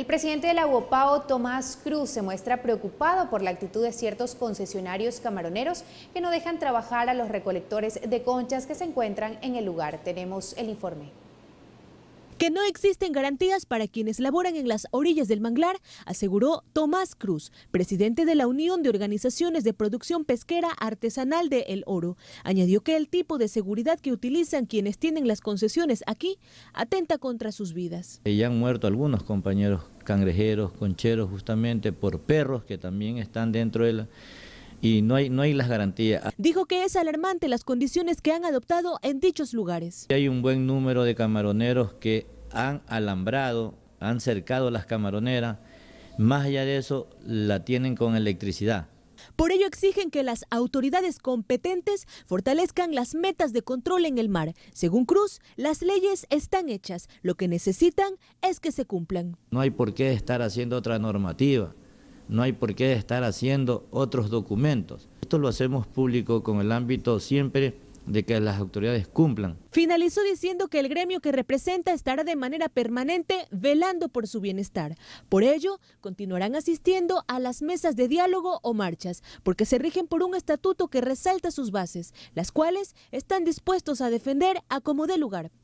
El presidente de la UOPAO, Tomás Cruz, se muestra preocupado por la actitud de ciertos concesionarios camaroneros que no dejan trabajar a los recolectores de conchas que se encuentran en el lugar. Tenemos el informe que no existen garantías para quienes laboran en las orillas del manglar, aseguró Tomás Cruz, presidente de la Unión de Organizaciones de Producción Pesquera Artesanal de El Oro. Añadió que el tipo de seguridad que utilizan quienes tienen las concesiones aquí atenta contra sus vidas. Eh, ya han muerto algunos compañeros cangrejeros, concheros, justamente por perros que también están dentro de la y no hay, no hay las garantías. Dijo que es alarmante las condiciones que han adoptado en dichos lugares. Hay un buen número de camaroneros que han alambrado, han cercado las camaroneras, más allá de eso la tienen con electricidad. Por ello exigen que las autoridades competentes fortalezcan las metas de control en el mar. Según Cruz, las leyes están hechas, lo que necesitan es que se cumplan. No hay por qué estar haciendo otra normativa no hay por qué estar haciendo otros documentos. Esto lo hacemos público con el ámbito siempre de que las autoridades cumplan. Finalizó diciendo que el gremio que representa estará de manera permanente velando por su bienestar. Por ello, continuarán asistiendo a las mesas de diálogo o marchas, porque se rigen por un estatuto que resalta sus bases, las cuales están dispuestos a defender a como dé lugar.